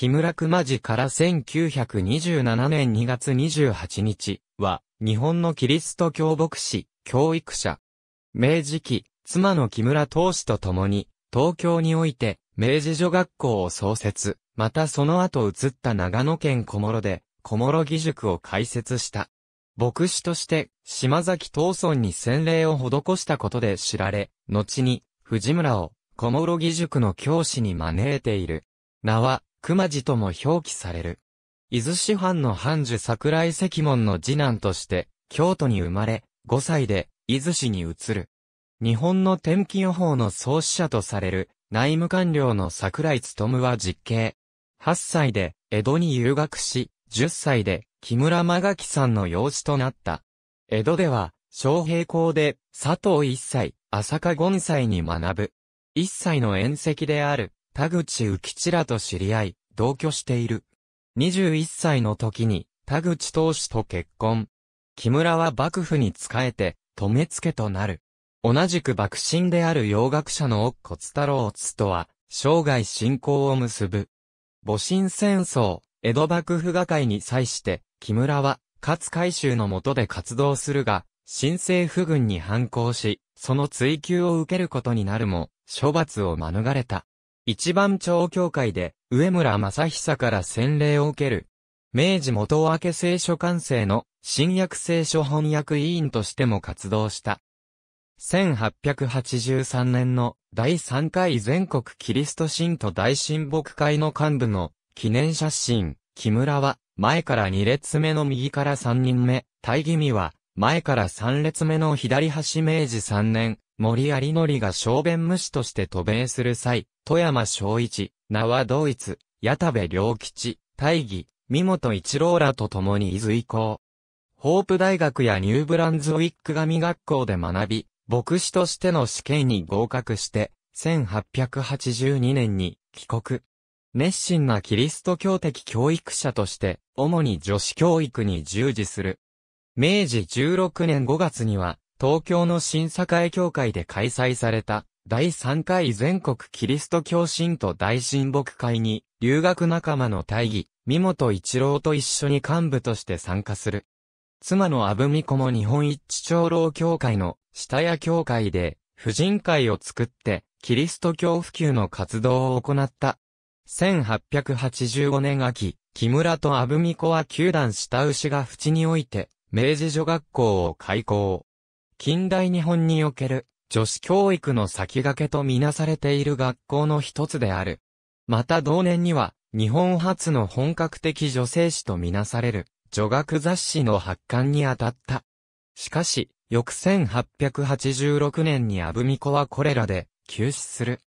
木村熊次から1927年2月28日は、日本のキリスト教牧師、教育者。明治期、妻の木村投資と共に、東京において、明治女学校を創設、またその後移った長野県小諸で、小諸義塾を開設した。牧師として、島崎東村に洗礼を施したことで知られ、後に、藤村を、小諸義塾の教師に招いている。名は、熊地とも表記される。伊豆市藩の藩主桜井石門の次男として、京都に生まれ、5歳で、伊豆市に移る。日本の天気予報の創始者とされる、内務官僚の桜井務は実刑。8歳で、江戸に留学し、10歳で、木村間垣さんの養子となった。江戸では、昌平校で、佐藤一歳、浅香権歳に学ぶ。一歳の縁石である、田口浮吉らと知り合い、同居している。21歳の時に田口投手と結婚。木村は幕府に仕えて、止め付けとなる。同じく幕臣である洋学者の奥骨太郎津とは、生涯信仰を結ぶ。戊辰戦争、江戸幕府瓦解に際して、木村は、勝海舟の下で活動するが、新政府軍に反抗し、その追及を受けることになるも、処罰を免れた。一番長教会で、上村正久から洗礼を受ける。明治元明聖書完成の新約聖書翻訳委員としても活動した。1883年の第3回全国キリスト信徒大親睦会の幹部の記念写真、木村は前から2列目の右から3人目、大義美は前から3列目の左端明治3年、森有則が小便無視として渡米する際、富山昭一、名は同一、矢田部良吉、大義、三本一郎らと共に伊豆以降。ホープ大学やニューブランズウィック神学校で学び、牧師としての試験に合格して、1882年に帰国。熱心なキリスト教的教育者として、主に女子教育に従事する。明治16年5月には、東京の新栄協会で開催された、第3回全国キリスト教信徒大親睦会に、留学仲間の大義、三本一郎と一緒に幹部として参加する。妻の安部美子も日本一致長老協会の下屋協会で、婦人会を作って、キリスト教普及の活動を行った。1885年秋、木村と安部美子は球団下牛が淵において、明治女学校を開校。近代日本における女子教育の先駆けとみなされている学校の一つである。また同年には、日本初の本格的女性誌とみなされる女学雑誌の発刊にあたった。しかし、翌1886年にアブミコはコレラで休止する。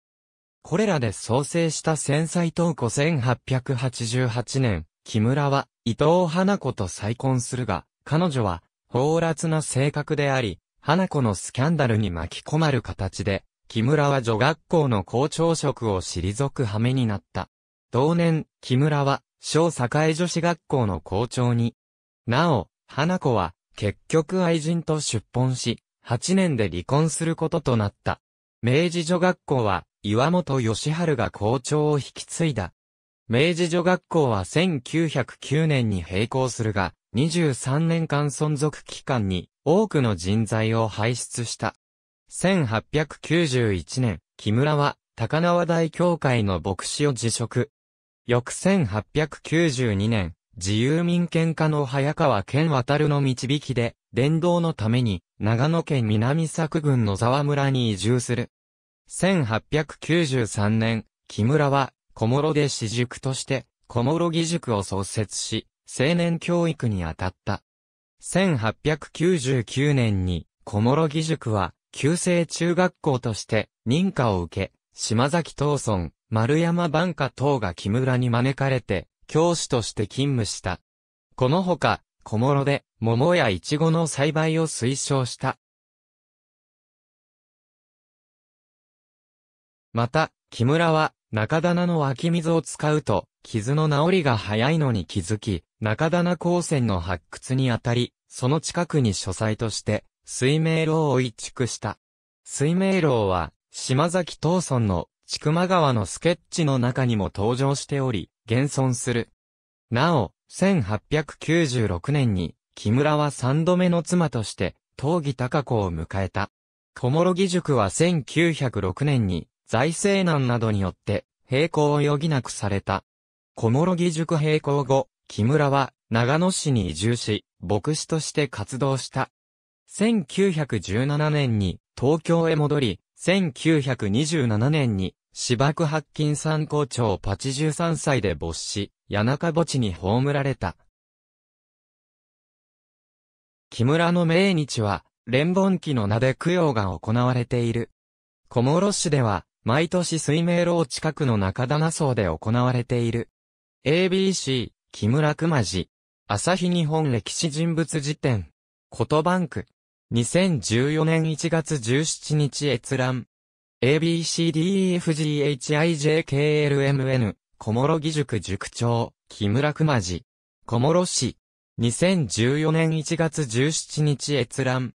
コレラで創生した戦災東湖1888年、木村は伊藤花子と再婚するが、彼女は、放辣な性格であり、花子のスキャンダルに巻き込まる形で、木村は女学校の校長職を退く羽目になった。同年、木村は、小栄女子学校の校長に。なお、花子は、結局愛人と出奔し、8年で離婚することとなった。明治女学校は、岩本義春が校長を引き継いだ。明治女学校は1909年に閉校するが、23年間存続期間に多くの人材を輩出した。1891年、木村は高輪大教会の牧師を辞職。翌1892年、自由民権家の早川健渡の導きで、伝道のために、長野県南作郡野沢村に移住する。1893年、木村は、小諸で私塾として、小諸義塾を創設し、青年教育に当たった。1899年に、小諸義塾は、旧制中学校として認可を受け、島崎東村、丸山万華等が木村に招かれて、教師として勤務した。このほか、小諸で、桃やイチゴの栽培を推奨した。また、木村は、中棚の湧き水を使うと、傷の治りが早いのに気づき、中棚高専の発掘にあたり、その近くに書斎として、水明楼を移築した。水明楼は、島崎東村の、千曲川のスケッチの中にも登場しており、現存する。なお、1896年に、木村は三度目の妻として、東義高子を迎えた。小諸木塾は1906年に、財政難などによって、閉校を余儀なくされた。小諸木塾閉校後、木村は長野市に移住し、牧師として活動した。1917年に東京へ戻り、1927年に芝区白金山町長83歳で没し、谷中墓地に葬られた。木村の命日は、連盆期の名で供養が行われている。小諸市では、毎年水明楼近くの中棚層で行われている。ABC、木村熊次、朝日日本歴史人物辞典、ことバンク、2014年1月17日閲覧。ABCDEFGHIJKLMN、小諸義塾塾長、木村熊次、小諸市、2014年1月17日閲覧。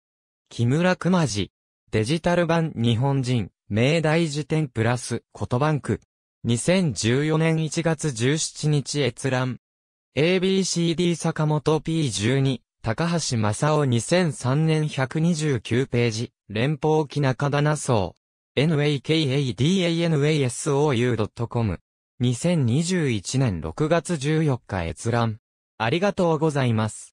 木村熊次、デジタル版日本人、明大辞典プラス、とバンク。2014年1月17日閲覧。ABCD 坂本 P12、高橋正夫2003年129ページ、連邦沖中棚層。nakadansou.com。2021年6月14日閲覧。ありがとうございます。